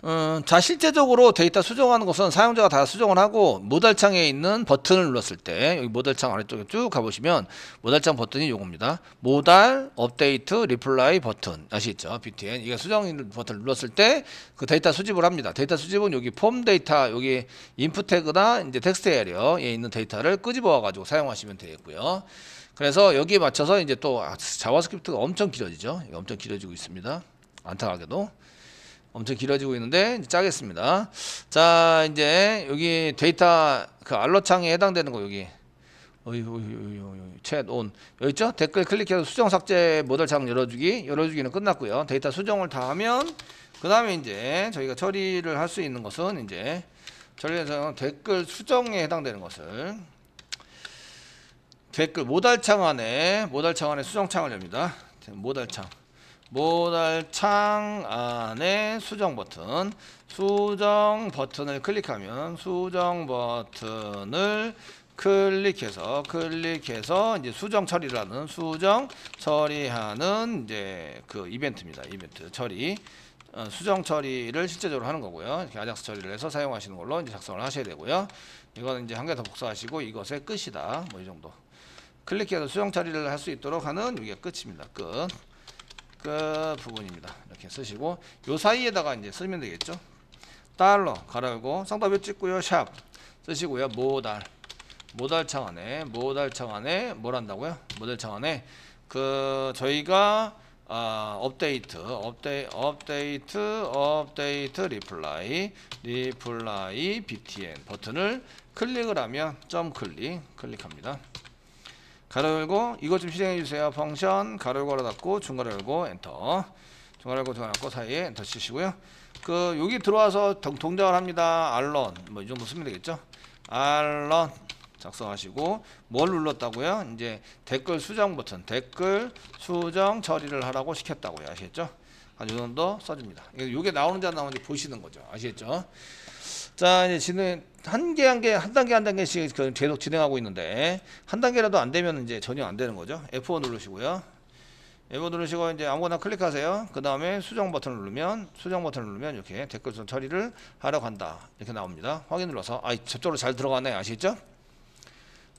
어, 자 실제적으로 데이터 수정하는 것은 사용자가 다 수정을 하고 모달창에 있는 버튼을 눌렀을 때 여기 모달창 아래쪽에 쭉 가보시면 모달창 버튼이 요겁니다 모달 업데이트 리플라이 버튼 아시겠죠 BTN 이게 수정 버튼을 눌렀을 때 그 데이터 수집을 합니다 데이터 수집은 여기 폼 데이터 여기 인풋 태그나 이제 텍스트 에리어에 있는 데이터를 끄집어 가지고 사용하시면 되겠고요 그래서 여기에 맞춰서 이제 또 아, 자바스크립트가 엄청 길어지죠 엄청 길어지고 있습니다 안타깝게도 엄청 길어지고 있는데 짜겠습니다. 자 이제 여기 데이터 그 알러 창에 해당되는 거 여기 챗온 여기 있죠? 댓글 클릭해서 수정 삭제 모델 창 열어주기 열어주기는 끝났고요. 데이터 수정을 다 하면 그 다음에 이제 저희가 처리를 할 수 있는 것은 이제 처리해서 댓글 수정에 해당되는 것을 댓글 모달창 안에 모달창 안에 수정창을 엽니다. 모달창 모달창 안에 수정 버튼 수정 버튼을 클릭하면 수정 버튼을 클릭해서 클릭해서 이제 수정 처리라는 수정 처리하는 이제 그 이벤트입니다. 이벤트 처리 어, 수정 처리를 실제적으로 하는 거고요. 이렇게 아작스 처리를 해서 사용하시는 걸로 이제 작성을 하셔야 되고요. 이거는 이제 한 개 더 복사하시고 이것의 끝이다. 뭐 이 정도. 클릭해서 수정 처리를 할 수 있도록 하는 이게 끝입니다. 끝. 끝 부분입니다. 이렇게 쓰시고 요 사이에다가 이제 쓰면 되겠죠. 달러 가라고 상답을 찍고요. 샵 쓰시고요. 모달 모달창 안에 모달창 안에 뭘 한다고요? 모델창 안에 그 저희가 어, 업데이트 업데 업데이트 업데이트 리플라이 리플라이 btn 버튼을 클릭을 하면 점 클릭 클릭합니다. 가로 열고 이것 좀 실행해 주세요. 펑션 가로 열고 가로 닫고 중괄 열고 엔터 중괄 열고 중괄 열고 사이에 엔터 치시고요. 그 여기 들어와서 동작을 합니다. 알론뭐이 정도 쓰면 되겠죠. 알론 작성하시고 뭘 눌렀다고요? 이제 댓글 수정 버튼 댓글 수정 처리를 하라고 시켰다고요. 아시겠죠? 한이 정도 써줍니다. 이게 나오는지 안 나오는지 보시는 거죠. 아시겠죠? 자, 이제 진행 한개한개한 단계 한 단계씩 계속 그 진행하고 있는데 한 단계라도 안 되면 이제 전혀 안 되는 거죠. F1 누르시고요. F1 누르시고 이제 아무거나 클릭하세요. 그 다음에 수정 버튼을 누르면 수정 버튼을 누르면 이렇게 댓글 처리를 하러 간다 이렇게 나옵니다. 확인 눌러서 아 저쪽으로 잘 들어가네 아시겠죠?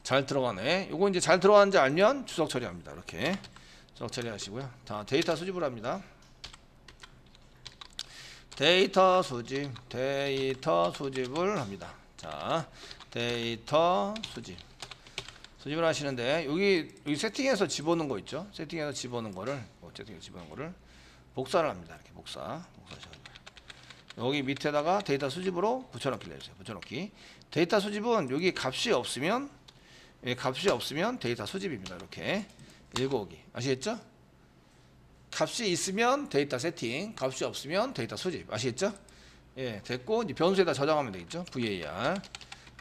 잘 들어가네. 요거 이제 잘 들어가는지 알면 추석 처리합니다. 이렇게 추석 처리하시고요. 자 데이터 수집을 합니다. 데이터 수집, 데이터 수집을 합니다. 자, 데이터 수집. 수집을 하시는데 여기 여기 세팅에서 집어넣은 거 있죠? 세팅에서 집어넣은 거를 뭐 어, 세팅에서 집어넣은 거를 복사를 합니다. 이렇게 복사. 복사 여기 밑에다가 데이터 수집으로 붙여넣기 해주세요. 붙여넣기. 데이터 수집은 여기 값이 없으면 예, 값이 없으면 데이터 수집입니다. 이렇게 읽어오기. 아시겠죠? 값이 있으면 데이터 세팅, 값이 없으면 데이터 수집. 아시겠죠? 예, 됐고 이제 변수에다 저장하면 되겠죠? var.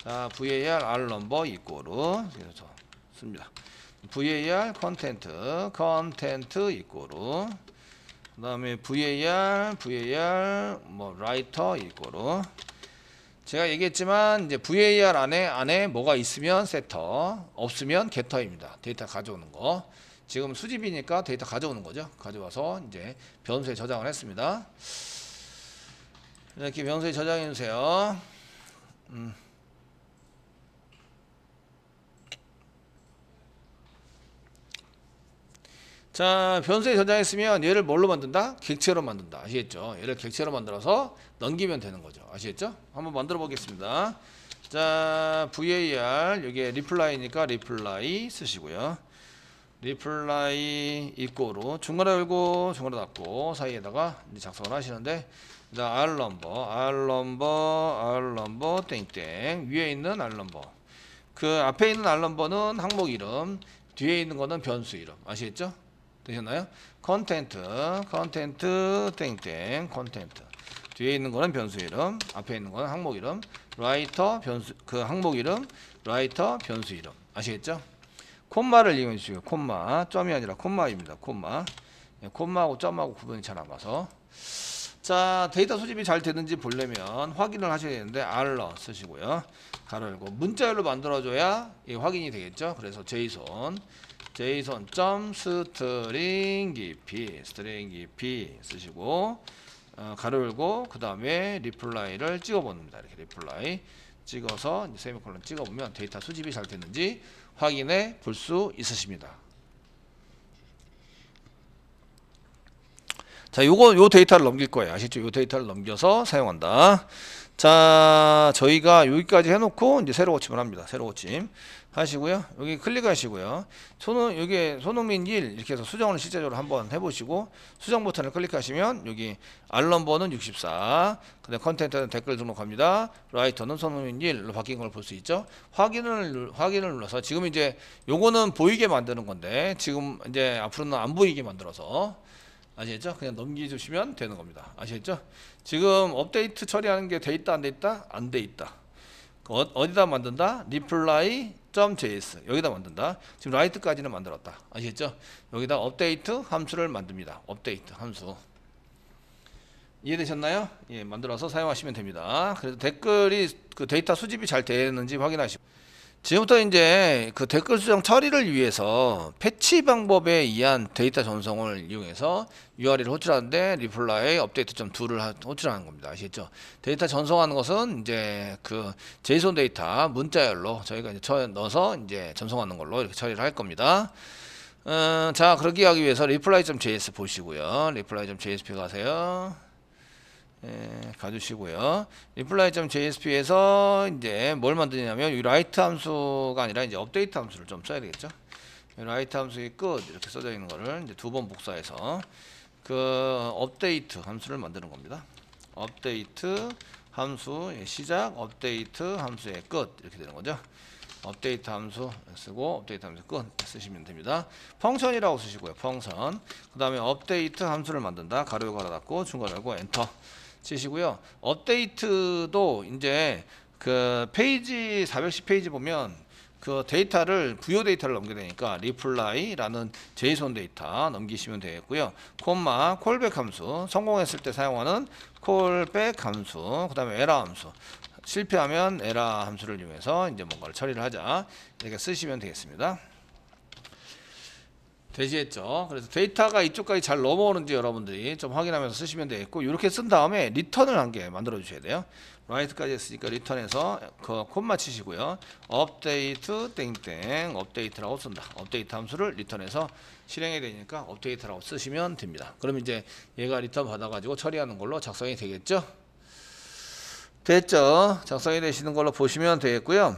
자, var r 넘버 이꼬르 그래서 씁니다. var 컨텐트 컨텐트 이꼬르 그다음에 var var 뭐 라이터 이꼬르 제가 얘기했지만 이제 var 안에 안에 뭐가 있으면 세터, 없으면 게터입니다. 데이터 가져오는 거. 지금 수집이니까 데이터 가져오는 거죠. 가져와서 이제 변수에 저장을 했습니다. 네, 이렇게 변수에 저장해 주세요. 음. 자 변수에 저장했으면 얘를 뭘로 만든다? 객체로 만든다 아시겠죠? 얘를 객체로 만들어서 넘기면 되는 거죠 아시겠죠? 한번 만들어 보겠습니다 자 var 여기에 리플라이니까 리플라이 쓰시고요 리플라이 입고로 중괄호 열고 중괄호 닫고 사이에다가 이제 작성을 하시는데 자 R 넘버 알 넘버 알 넘버 땡땡 위에 있는 알 넘버 그 앞에 있는 알 넘버는 항목 이름 뒤에 있는 거는 변수 이름 아시겠죠? 되셨나요? 컨텐트 컨텐트 땡땡 컨텐트 뒤에 있는 거는 변수 이름 앞에 있는 거는 항목 이름 라이터 변수 그 항목 이름 라이터 변수 이름 아시겠죠? 콤마를 이용해 주시고 콤마 점이 아니라 콤마입니다 콤마 예, 콤마하고 점하고 구분이 잘 안 가서 자 데이터 수집이 잘 되는지 보려면 확인을 하셔야 되는데 알러 쓰시고요 가로 고 문자열로 만들어줘야 예, 확인이 되겠죠 그래서 제이손 제이손 점 스트링 깊이 스트링 깊이 쓰시고 어, 가로 고그 다음에 리플라이를 찍어봅니다 이렇게 리플라이 찍어서 세미콜론 찍어보면 데이터 수집이 잘 됐는지 확인해 볼 수 있으십니다. 자, 요거 요 데이터를 넘길 거예요. 아시죠? 요 데이터를 넘겨서 사용한다. 자, 저희가 여기까지 해놓고 이제 새로 고침을 합니다. 새로 고침. 하시고요. 여기 클릭하시고요. 손흥 여기 손흥민 1 이렇게 해서 수정을 실제적으로 한번 해보시고 수정 버튼을 클릭하시면 여기 알 넘버는 64, 그다음 컨텐츠는 댓글 등록합니다. 라이터는 손흥민 1로 바뀐 걸 볼 수 있죠. 확인을 확인을 눌러서 지금 이제 요거는 보이게 만드는 건데 지금 이제 앞으로는 안 보이게 만들어서 아시겠죠? 그냥 넘기주시면 되는 겁니다. 아시겠죠? 지금 업데이트 처리하는 게돼 있다 안 돼 있다 안돼 있다. 그 어, 디다 만든다? 리플라이 .js 여기다 만든다. 지금 라이트까지는 만들었다. 아시겠죠? 여기다 업데이트 함수를 만듭니다. 업데이트 함수. 이해되셨나요? 예, 만들어서 사용하시면 됩니다. 그래서 댓글이 그 데이터 수집이 잘 되는지 확인하시고 지금부터 이제 그 댓글 수정 처리를 위해서 패치 방법에 의한 데이터 전송을 이용해서 URL을 호출하는데 리플라이 업데이트 점 2를 호출하는 겁니다. 아시겠죠? 데이터 전송하는 것은 이제 그 JSON 데이터 문자열로 저희가 이제 넣어서 이제 전송하는 걸로 이렇게 처리를 할 겁니다. 음, 자, 그러기 하기 위해서 리플라이.js 보시고요. 리플라이.js p 가세요. 예, 가주시고요. r e p l j s p 에서 이제 뭘 만드냐면 이 라이트 함수가 아니라 이제 업데이트 함수를 좀 써야 되겠죠. 라이트 함수의 끝 이렇게 써져 있는 거를 이제 두 번 복사해서 그 업데이트 함수를 만드는 겁니다. 업데이트 함수의 예, 시작, 업데이트 함수의 끝 이렇게 되는 거죠. 업데이트 함수 쓰고 업데이트 함수 끝 쓰시면 됩니다. 펑션이라고 쓰시고요. 펑션. 그 다음에 업데이트 함수를 만든다. 가로 열고 닫고 중괄 열고 엔터. 치시고요. 업데이트도 이제 그 페이지 410페이지 보면 그 데이터를 부여 데이터를 넘겨야 되니까 리플라이라는 제이손 데이터 넘기시면 되겠고요. 콤마 콜백 함수 성공했을 때 사용하는 콜백 함수 그다음에 에러 함수 실패하면 에러 함수를 이용해서 이제 뭔가를 처리를 하자 이렇게 쓰시면 되겠습니다. 대지했죠 그래서 데이터가 이쪽까지 잘 넘어오는지 여러분들이 좀 확인하면서 쓰시면 되겠고 이렇게 쓴 다음에 리턴을 한 개 만들어 주셔야 돼요. 라이트까지 했으니까 리턴해서 그콤 마치시고요 업데이트 땡땡 업데이트라고 쓴다. 업데이트 함수를 리턴해서 실행이 되니까 업데이트라고 쓰시면 됩니다. 그럼 이제 얘가 리턴 받아가지고 처리하는 걸로 작성이 되겠죠. 됐죠. 작성이 되시는 걸로 보시면 되겠고요.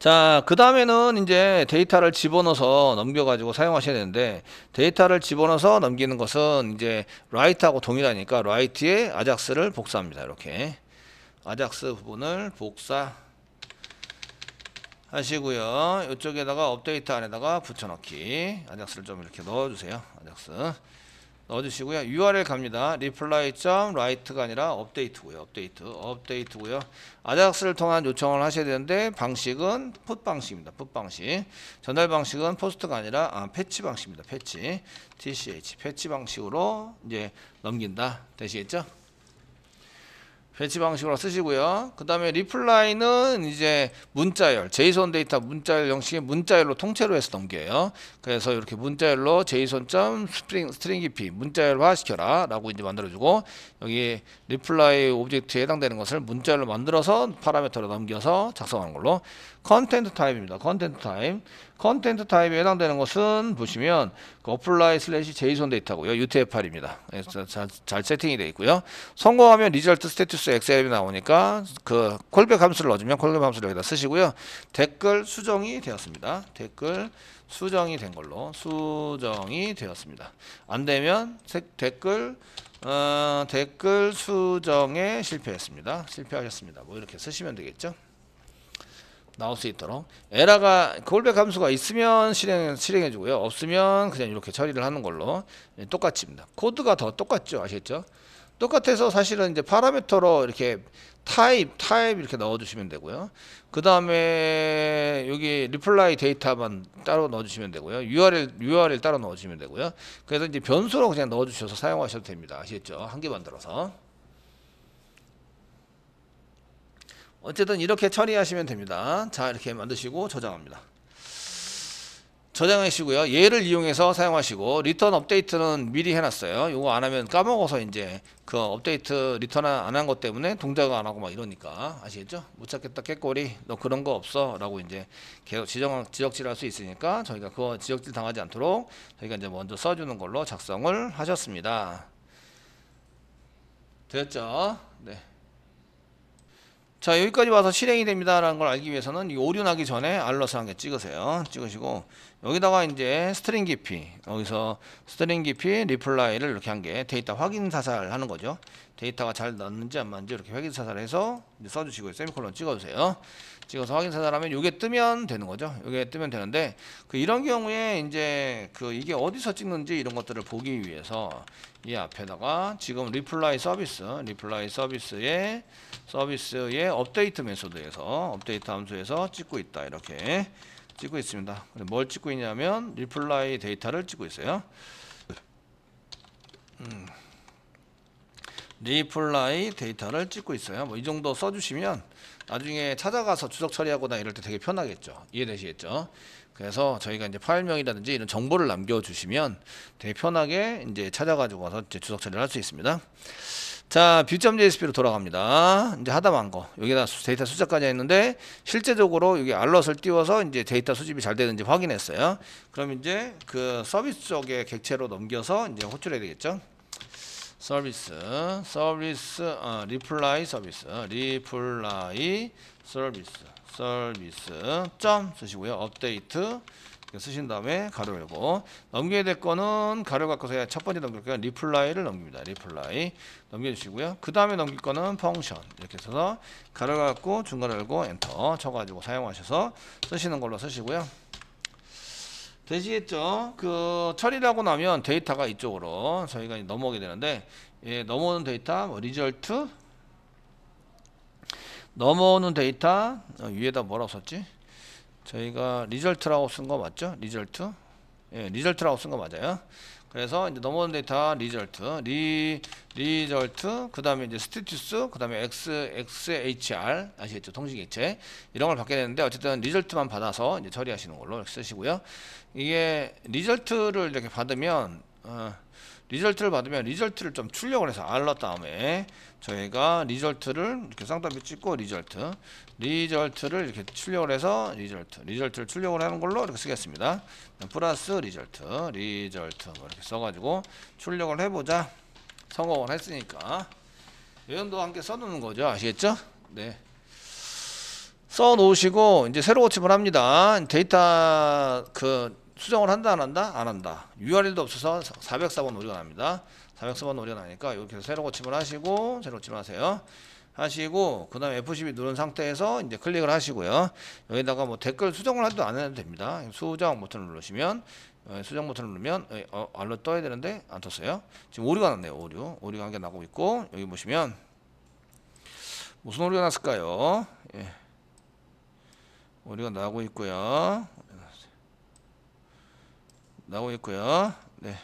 자, 그 다음에는 이제 데이터를 집어넣어서 넘겨가지고 사용하셔야 되는데, 데이터를 집어넣어서 넘기는 것은 이제 라이트하고 동일하니까 라이트에 아작스를 복사합니다. 이렇게. 아작스 부분을 복사 하시고요. 이쪽에다가 업데이트 안에다가 붙여넣기. 아작스를 좀 이렇게 넣어주세요. 아작스. 넣어주시고요. URL 갑니다. reply.write가 아니라 업데이트고요. 업데이트, 업데이트고요. 아자스를 통한 요청을 하셔야 되는데 방식은 풋 방식입니다. 풋 방식. 전달 방식은 포스트가 아니라 아, 패치 방식입니다. 패치, tch, 패치 방식으로 이제 넘긴다. 되시겠죠? 배치 방식으로 쓰시고요. 그 다음에 리플라이는 이제 문자열, 제이손 데이터 문자열 형식의 문자열로 통째로 해서 넘겨요. 그래서 이렇게 문자열로 제이손점 스트링, 스트링 깊이 문자열화 시켜라 라고 이제 만들어주고 여기 리플라이 오브젝트에 해당되는 것을 문자열로 만들어서 파라미터로 넘겨서 작성하는 걸로 컨텐트 타입입니다. 컨텐트 타입. 컨텐트 타입에 해당되는 것은 보시면 그 어플라이 슬래시 a s h json 데이터고요. UTF-8입니다. 예, 자, 잘 세팅이 되어 있고요. 성공하면 리절트 스테투스 엑셀이 나오니까 그 콜백 함수를 넣어주면 콜백 함수를 여기다 쓰시고요. 댓글 수정이 되었습니다. 댓글 수정이 된 걸로 수정이 되었습니다. 안 되면 댓글 어, 댓글 수정에 실패했습니다. 실패하셨습니다. 뭐 이렇게 쓰시면 되겠죠. 나올 수 있도록 에라가 골백 함수가 있으면 실행, 실행해주고요 없으면 그냥 이렇게 처리를 하는 걸로 예, 똑같습니다 코드가 더 똑같죠 아시겠죠 똑같아서 사실은 이제 파라미터로 이렇게 타입 타입 이렇게 넣어주시면 되고요 그 다음에 여기 리플라이 데이터만 따로 넣어주시면 되고요 URL URL 따로 넣어주시면 되고요 그래서 이제 변수로 그냥 넣어주셔서 사용하셔도 됩니다 아시겠죠 한 개 만들어서 어쨌든 이렇게 처리하시면 됩니다. 자 이렇게 만드시고 저장합니다. 저장하시고요. 얘를 이용해서 사용하시고 리턴 업데이트는 미리 해놨어요. 이거 안 하면 까먹어서 이제 그 업데이트 리턴 안 한 것 때문에 동작을 안 하고 막 이러니까 아시겠죠? 못 찾겠다 깨꼬리 너 그런 거 없어 라고 이제 계속 지정, 지적질할 수 있으니까 저희가 그거 지적질 당하지 않도록 저희가 이제 먼저 써주는 걸로 작성을 하셨습니다. 됐죠 네. 자 여기까지 와서 실행이 됩니다라는 걸 알기 위해서는 이 오류 나기 전에 알러스한 개 찍으세요 찍으시고 여기다가 이제 스트링 깊이 여기서 스트링 깊이 리플라이를 이렇게 한 개 데이터 확인 사살 하는 거죠 데이터가 잘 넣는지 안 맞는지 이렇게 확인 사살해서 써주시고 세미콜론 찍어주세요 찍어서 확인 사살하면 이게 뜨면 되는 거죠. 요게 뜨면 되는데 그 이런 경우에 이제 그 이게 어디서 찍는지 이런 것들을 보기 위해서 이 앞에다가 지금 리플라이 서비스, 리플라이 서비스의 서비스의 업데이트 메소드에서 업데이트 함수에서 찍고 있다. 이렇게 찍고 있습니다. 뭘 찍고 있냐면 리플라이 데이터를 찍고 있어요. 음. 리플라이 데이터를 찍고 있어요. 뭐 이 정도 써주시면 나중에 찾아가서 추적 처리하거나 이럴 때 되게 편하겠죠. 이해되시겠죠? 그래서 저희가 이제 파일명이라든지 이런 정보를 남겨주시면 되게 편하게 이제 찾아가지고 와서 이제 주석 처리를 할 수 있습니다. 자, 뷰.jsp로 돌아갑니다. 이제 하다 만 거. 여기다 데이터 수집까지 했는데 실제적으로 여기 알럿을 띄워서 이제 데이터 수집이 잘 되는지 확인했어요. 그럼 이제 그 서비스 쪽에 객체로 넘겨서 이제 호출해야 되겠죠. 서비스 서비스 어, 리플라이 서비스 리플라이 서비스 서비스 점 쓰시고요 업데이트 쓰신 다음에 가로 열고 넘겨야 될 거는 가로 갖고서야 첫 번째 넘길 거는 리플라이를 넘깁니다. 리플라이 넘겨주시고요. 그 다음에 넘길 거는 펑션 이렇게 써서 가로 갖고 중간 열고 엔터 쳐가지고 사용하셔서 쓰시는 걸로 쓰시고요. 되시겠죠? 그 처리를 고 나면 데이터가 이쪽으로 저희가 넘어오게 되는데 예, 넘어오는 데이터 뭐 리절트 넘어오는 데이터 어, 위에다 뭐라고 썼지? 저희가 리절트라고 쓴 거 맞죠? 리절트 예, 리절트라고 쓴 거 맞아요. 그래서 이제 넘어온 데이터 리절트 리 리절트 그 다음에 이제 스티튜스 그 다음에 x xhr 아시겠죠 통신객체 이런 걸 받게 되는데 어쨌든 리절트만 받아서 이제 처리하시는 걸로 쓰시고요 이게 리절트를 이렇게 받으면 어, 리절트를 받으면 리절트를 좀 출력을 해서 알럿 다음에 저희가 리절트를 이렇게 쌍따비 찍고 리절트 리절트를 이렇게 출력을 해서 리절트 리절트를 출력을 하는 걸로 이렇게 쓰겠습니다 플러스 리절트 리절트 뭐 이렇게 써가지고 출력을 해보자 성공을 했으니까 외연도 함께 써놓는 거죠 아시겠죠? 네. 써 놓으시고 이제 새로 고침을 합니다 데이터 그 수정을 한다 안 한다? 안 한다. URL도 없어서 404번 오류가 납니다. 404번 오류가 나니까 이렇게 해서 새로 고침을 하시고 새로 고침을 하세요. 하시고 그 다음에 F12 누른 상태에서 이제 클릭을 하시고요. 여기다가 뭐 댓글 수정을 해도 안 해도 됩니다. 수정 버튼을 누르시면 예, 수정 버튼을 누르면 예, 어, 알로 떠야 되는데 안 떴어요. 지금 오류가 났네요. 오류. 오류가 한 개 나고 있고 여기 보시면 무슨 오류가 났을까요? 예. 오류가 나고 있고요. 나오고 있고요. 네.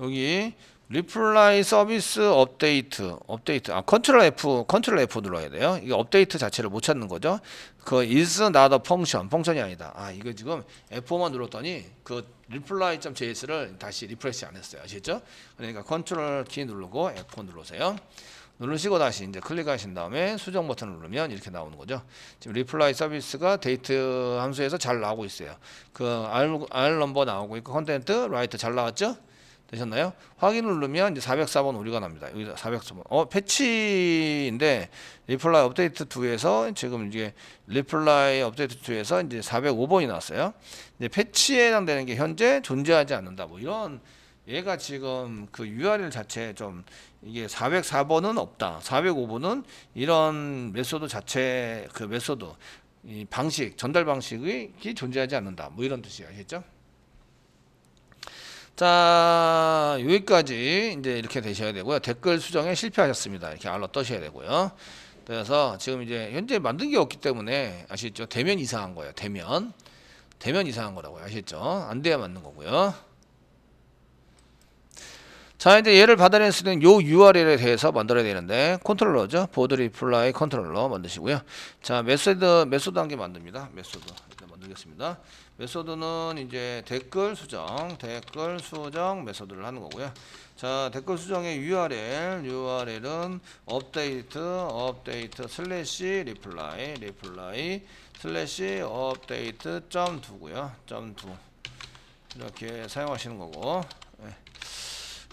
여기 리플라이 서비스 업데이트 업데이트 아 컨트롤 F 컨트롤 F 눌러야 돼요 이게 업데이트 자체를 못 찾는 거죠 그 is not a function 펑션이 아니다 아 이거 지금 F4만 눌렀더니 그 reply.js를 다시 리프레시 안 했어요 아시죠 겠 그러니까 컨트롤 키 누르고 F4 누르세요 누르시고 다시 이제 클릭하신 다음에 수정 버튼을 누르면 이렇게 나오는 거죠. 지금 리플라이 서비스가 데이트 함수에서 잘 나오고 있어요. 그 R, R 넘버 나오고 있고 컨텐트 라이트 잘 나왔죠? 되셨나요? 확인을 누르면 이제 404번 오류가 납니다. 여기 404번. 어, 패치인데 리플라이 업데이트 2에서 지금 이제 리플라이 업데이트 2에서 이제 405번이 나왔어요. 이제 패치에 해당되는 게 현재 존재하지 않는다. 뭐 이런 얘가 지금 그 URL 자체에 좀 이게 404번은 없다. 405번은 이런 메소드 자체 그 메소드 이 방식 전달 방식이 존재하지 않는다. 뭐 이런 뜻이에요. 알겠죠? 자 여기까지 이제 이렇게 되셔야 되고요. 댓글 수정에 실패하셨습니다. 이렇게 알러 떠셔야 되고요. 그래서 지금 이제 현재 만든 게 없기 때문에 아시죠? 대면 이상한 거예요. 대면. 대면 이상한 거라고요. 아시죠? 안 돼야 맞는 거고요. 자 이제 얘를 받아낼 수 있는 요 URL에 대해서 만들어야 되는데 컨트롤러죠 보드 리플라이 컨트롤러 만드시고요 자 메소드 메소드 한 개 만듭니다 메소드 일단 만들겠습니다 메소드는 이제 댓글 수정 댓글 수정 메소드를 하는 거고요 자 댓글 수정의 URL URL은 업데이트 업데이트 슬래시 리플라이 리플라이 슬래시 업데이트 점 두고요 점 두 이렇게 사용하시는 거고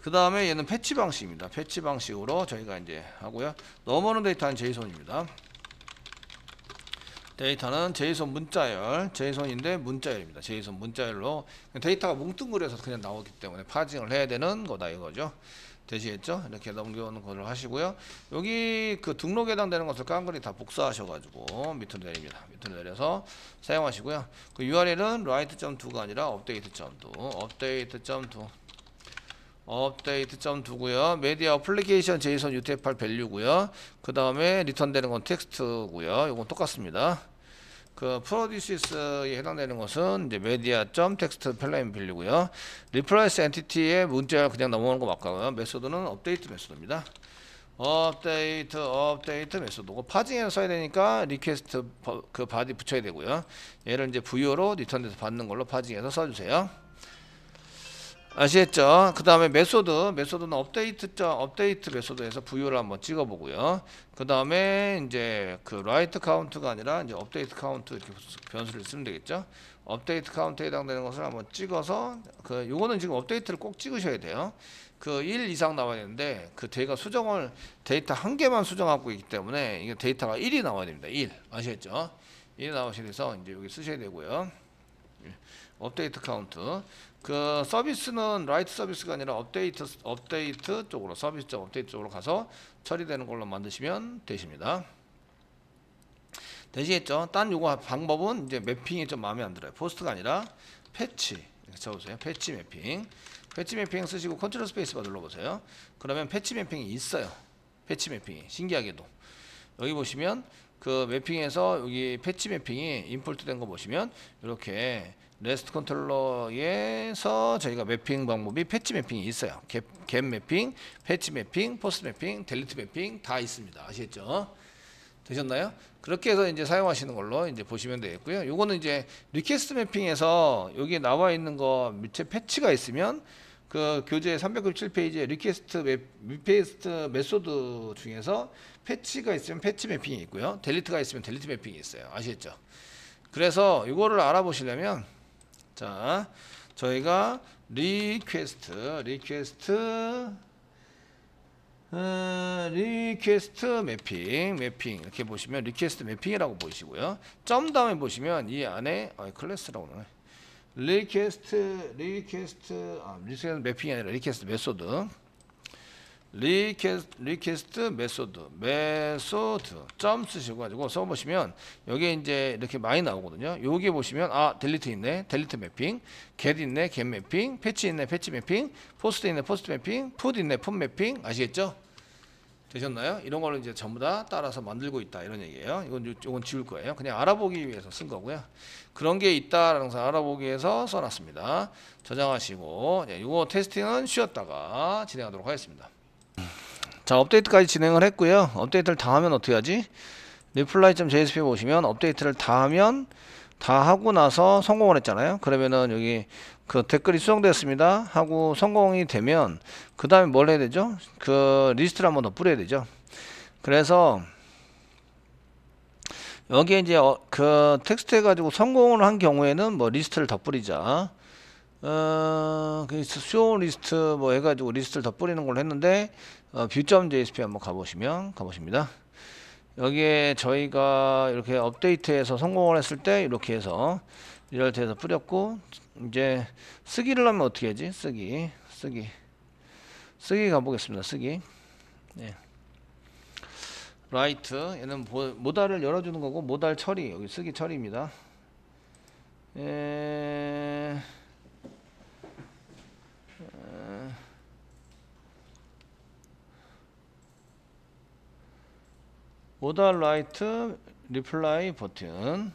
그 다음에 얘는 패치 방식입니다. 패치 방식으로 저희가 이제 하고요. 넘어오는 데이터는 JSON입니다. 데이터는 JSON 문자열, JSON인데 문자열입니다. JSON 문자열로 데이터가 뭉뚱그려서 그냥 나오기 때문에 파징을 해야 되는 거다 이거죠. 되시겠죠? 이렇게 넘겨오는 걸로 하시고요. 여기 그 등록에 해당되는 것을 깡그리 다 복사하셔가지고 밑으로 내립니다. 밑으로 내려서 사용하시고요. 그 URL은 w r i t e 2가 아니라 u p d a t e 2 u p d a t e d 업데이트 점 두고요. 메디어 어플리케이션 JSON UTF8 밸류고요. 그 다음에 리턴되는 건 텍스트고요. 이건 똑같습니다. 그 프로듀시스에 해당되는 것은 이제 메디아 점 텍스트 펠라인 빌리고요. 리프레스 엔티티의 문자를 그냥 넘어오는 거 맞고요. 메소드는 업데이트 메소드입니다. 업데이트 업데이트 메소드고 파징에서 써야 되니까 리퀘스트 그 바디 붙여야 되고요. 얘를 이제 부여로 리턴돼서 받는 걸로 파징에서 써주세요. 아시겠죠? 그 다음에 메소드, 메소드는 업데이트 업데이트 메소드에서 부유를 한번 찍어보고요. 그 다음에 이제 그 라이트 카운트가 아니라 이제 업데이트 카운트 이렇게 변수를 쓰면 되겠죠. 업데이트 카운트에 해당되는 것을 한번 찍어서 그 요거는 지금 업데이트를 꼭 찍으셔야 돼요. 그 1 이상 나와야 되는데 그 데이터 수정을 데이터 한 개만 수정하고 있기 때문에 이게 데이터가 1이 나와야 됩니다. 1 아시겠죠? 1 나오셔서 이제 여기 쓰셔야 되고요. 업데이트 카운트 그 서비스는 라이트 서비스가 아니라 업데이트 업데이트 쪽으로 서비스 쪽 업데이트 쪽으로 가서 처리되는 걸로 만드시면 되십니다. 되시겠죠? 딴 요거 방법은 이제 매핑이 좀 마음에 안 들어요. 포스트가 아니라 패치 적으세요. 패치 매핑 패치 매핑 쓰시고 컨트롤 스페이스바 눌러보세요. 그러면 패치 매핑이 있어요. 패치 매핑이 신기하게도 여기 보시면 그 매핑에서 여기 패치 매핑이 임폴트 된 거 보시면 이렇게 레스트 컨트롤러에서 저희가 매핑 방법이 패치 매핑이 있어요. 갭, 갭 매핑, 패치 매핑, 포스트 매핑, 델리트 매핑 다 있습니다. 아시겠죠? 되셨나요? 그렇게 해서 이제 사용하시는 걸로 이제 보시면 되겠고요. 요거는 이제 리퀘스트 매핑에서 여기 나와 있는 거 밑에 패치가 있으면 그 교재 397페이지에 리퀘스트 맵, 리퀘스트 메소드 중에서 패치가 있으면 패치 매핑이 있고요. 델리트가 있으면 델리트 매핑이 있어요. 아시겠죠? 그래서 이거를 알아보시려면 자, 저희가 리퀘스트, 리퀘스트, 어, 리퀘스트 매핑, 매핑 이렇게 보시면 리퀘스트 매핑이라고 보시고요. 이점 다음에 보시면 이 안에 아, 클래스라고 그네 리퀘스트, 리퀘스트, 아, 리퀘스트 매핑이 아니라 리퀘스트 메소드. 리퀘스트, 리퀘스트 메소드 메소드 점 쓰시고 가지고 써보시면 여기 이제 이렇게 많이 나오거든요 여기 보시면 아 델리트 있네 델리트 매핑 겟 e t 있네 g 매핑 패치 있네 패치 매핑 포스트 있네 포스트 매핑 푸드 있네 푸드 매핑 아시겠죠 되셨나요? 이런 걸로 이제 전부 다 따라서 만들고 있다 이런 얘기예요. 이건 이건 지울 거예요. 그냥 알아보기 위해서 쓴 거고요. 그런 게 있다라는 것을 알아보기 위해서 써놨습니다. 저장하시고 이거 예, 테스팅은 쉬었다가 진행하도록 하겠습니다. 자 업데이트까지 진행을 했고요 업데이트를 다 하면 어떻게 하지 리플라이.jsp 보시면 업데이트를 다 하면 다 하고 나서 성공을 했잖아요 그러면은 여기 그 댓글이 수정되었습니다 하고 성공이 되면 그 다음에 뭘 해야 되죠 그 리스트를 한번 더 뿌려야 되죠 그래서 여기에 이제 어, 그 텍스트 해가지고 성공을 한 경우에는 뭐 리스트를 더 뿌리자 어그 수쇼 리스트 뭐 해가지고 리스트를 더 뿌리는 걸로 했는데 어, 뷰.jsp 한번 가보시면 가보십니다. 여기에 저희가 이렇게 업데이트해서 성공을 했을 때 이렇게 해서 리얼트에서 뿌렸고 이제 쓰기를 하면 어떻게 하지? 쓰기 쓰기 쓰기 가보겠습니다. 쓰기 네. 라이트 얘는 모달을 열어주는 거고 모달 처리 여기 쓰기 처리입니다. 에... 예. 모달 라이트 리플라이 버튼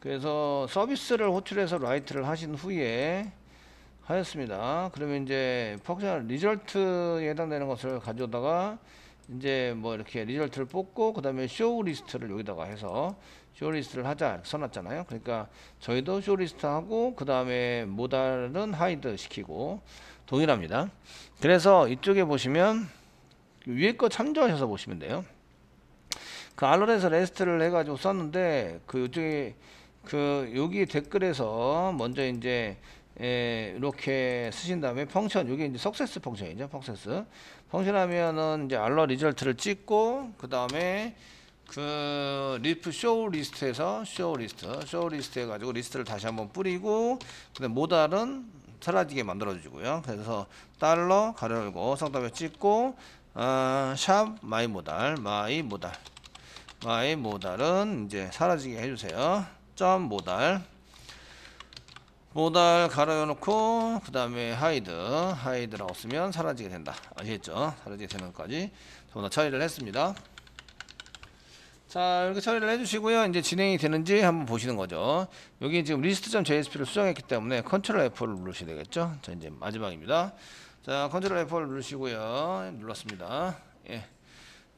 그래서 서비스를 호출해서 라이트를 하신 후에 하였습니다. 그러면 이제 펑션 리절트에 해당되는 것을 가져다가 오 이제 뭐 이렇게 리절트를 뽑고 그 다음에 쇼 리스트를 여기다가 해서 쇼 리스트를 하자 써놨잖아요. 그러니까 저희도 쇼 리스트 하고 그 다음에 모달은 하이드 시키고 동일합니다. 그래서 이쪽에 보시면 위에 거 참조하셔서 보시면 돼요. 그 알로렌서 레스트를 해가지고 썼는데 그 요쪽에 그 여기 댓글에서 먼저 이제 예, 이렇게 쓰신 다음에 펑션 이게 이제 석세스 펑션이죠 펑세스 펑션 하면은 이제 알러 리절트를 찍고 그 다음에 그 리프 쇼 리스트에서 쇼 리스트 쇼 리스트 해가지고 리스트를 다시 한번 뿌리고 근데 모달은 사라지게 만들어 주고요 그래서 달러 가려고 성답에 찍고 어, 샵 마이 모달 마이 모달 y 모달은 이제 사라지게 해주세요. 점 모달 모달 가로 놓고그 다음에 하이드 하이드라고 쓰면 사라지게 된다 아시겠죠? 사라지게 되는 것까지 전부 다 처리를 했습니다 자 이렇게 처리를 해주시고요 이제 진행이 되는지 한번 보시는 거죠 여기 지금 리스트.jsp를 수정했기 때문에 컨트롤 f 를 누르셔야 되겠죠? 자 이제 마지막입니다 자 컨트롤 f 를 누르시고요 눌렀습니다 예.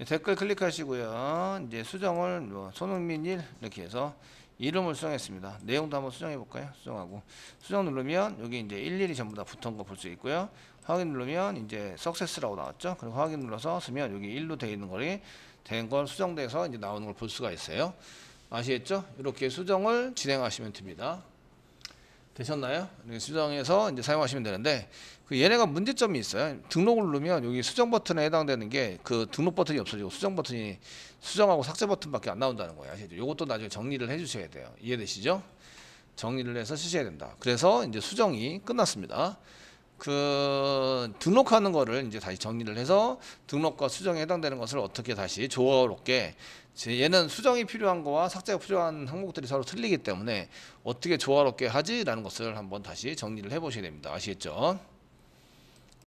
예, 댓글 클릭하시고요. 이제 수정을 뭐 손흥민 일 이렇게 해서 이름을 수정했습니다. 내용도 한번 수정해 볼까요? 수정하고 수정 누르면 여기 이제 일일이 전부 다 붙은 거 볼 수 있고요. 확인 누르면 이제 석세스라고 나왔죠. 그리고 확인 눌러서 쓰면 여기 1로 되어 있는 거리 된 걸 수정돼서 이제 나오는 걸 볼 수가 있어요. 아시겠죠? 이렇게 수정을 진행하시면 됩니다. 되셨나요? 네, 수정해서 이제 사용하시면 되는데 그 얘네가 문제점이 있어요. 등록을 누르면 여기 수정 버튼에 해당되는 게 그 등록 버튼이 없어지고 수정 버튼이 수정하고 삭제 버튼밖에 안 나온다는 거예요. 아시죠? 요것도 나중에 정리를 해 주셔야 돼요. 이해되시죠? 정리를 해서 쓰셔야 된다. 그래서 이제 수정이 끝났습니다. 그 등록하는 거를 이제 다시 정리를 해서 등록과 수정에 해당되는 것을 어떻게 다시 조화롭게 얘는 수정이 필요한 거와 삭제가 필요한 항목들이 서로 틀리기 때문에 어떻게 조화롭게 하지라는 것을 한번 다시 정리를 해보셔야 됩니다. 아시겠죠?